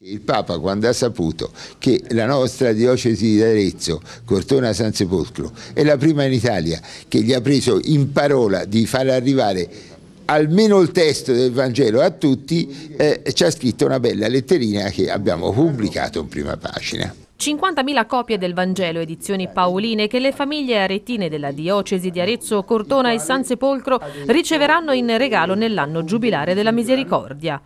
Il Papa quando ha saputo che la nostra diocesi di Arezzo, Cortona San Sepolcro, è la prima in Italia che gli ha preso in parola di far arrivare almeno il testo del Vangelo a tutti, eh, ci ha scritto una bella letterina che abbiamo pubblicato in prima pagina. 50.000 copie del Vangelo, edizioni paoline, che le famiglie aretine della diocesi di Arezzo, Cortona e San Sepolcro riceveranno in regalo nell'anno giubilare della misericordia.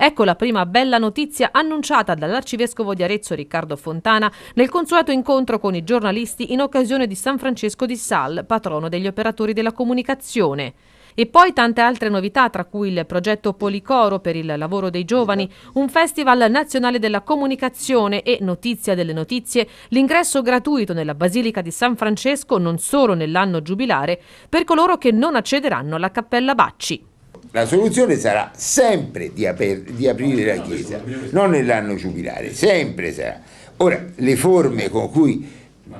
Ecco la prima bella notizia annunciata dall'arcivescovo di Arezzo Riccardo Fontana nel consueto incontro con i giornalisti in occasione di San Francesco di Sal, patrono degli operatori della comunicazione. E poi tante altre novità, tra cui il progetto Policoro per il lavoro dei giovani, un festival nazionale della comunicazione e, notizia delle notizie, l'ingresso gratuito nella Basilica di San Francesco non solo nell'anno giubilare per coloro che non accederanno alla Cappella Bacci la soluzione sarà sempre di, aper, di aprire la Chiesa, non nell'anno giubilare, sempre sarà. Ora, le forme con cui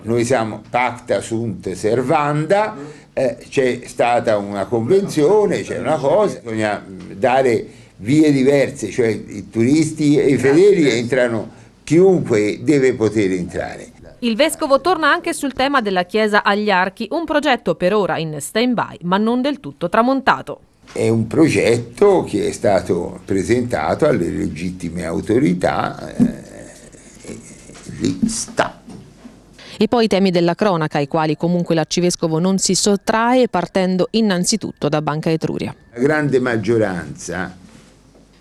noi siamo pacta sunt servanda, eh, c'è stata una convenzione, c'è una cosa, bisogna mm, dare vie diverse, cioè i turisti e i fedeli entrano, chiunque deve poter entrare. Il Vescovo torna anche sul tema della Chiesa agli Archi, un progetto per ora in stand-by ma non del tutto tramontato è un progetto che è stato presentato alle legittime autorità, eh, lì sta. E poi i temi della cronaca, ai quali comunque l'arcivescovo non si sottrae, partendo innanzitutto da Banca Etruria. La grande maggioranza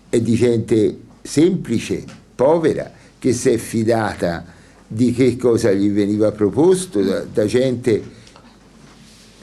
è di gente semplice, povera, che si è fidata di che cosa gli veniva proposto da, da gente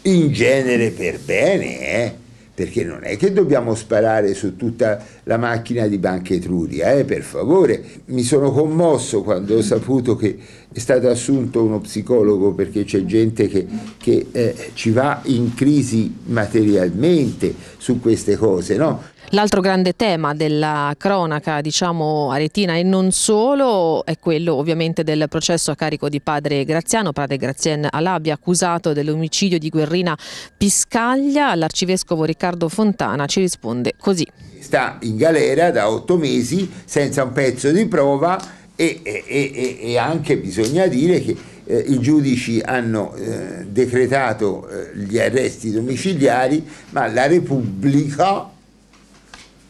in genere per bene, eh? perché non è che dobbiamo sparare su tutta la macchina di Banca Etruria, eh, per favore. Mi sono commosso quando ho saputo che è stato assunto uno psicologo perché c'è gente che, che eh, ci va in crisi materialmente su queste cose, no? L'altro grande tema della cronaca, diciamo, aretina e non solo, è quello ovviamente del processo a carico di padre Graziano, padre Grazien Alabia, accusato dell'omicidio di Guerrina Piscaglia. L'arcivescovo Riccardo Riccardo Fontana ci risponde così. Sta in galera da otto mesi senza un pezzo di prova e, e, e, e anche bisogna dire che eh, i giudici hanno eh, decretato eh, gli arresti domiciliari, ma la Repubblica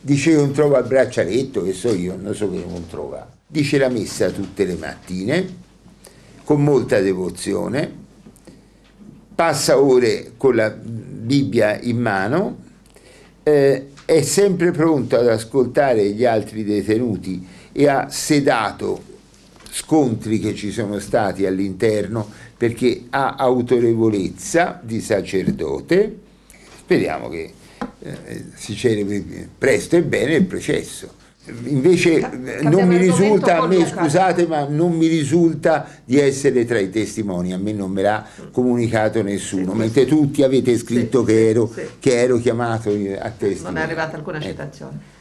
dice che non trova il braccialetto, che so io, non so che non trova. Dice la messa tutte le mattine, con molta devozione, passa ore con la Bibbia in mano eh, è sempre pronto ad ascoltare gli altri detenuti e ha sedato scontri che ci sono stati all'interno perché ha autorevolezza di sacerdote. Speriamo che eh, si celebri presto e bene il processo invece Ca- eh, non mi risulta a me scusate ma non mi risulta di essere tra i testimoni a me non me l'ha comunicato nessuno sì, mentre sì. tutti avete scritto sì, che, ero, che, ero, chiamato eh, a testimone non è arrivata alcuna ecco. citazione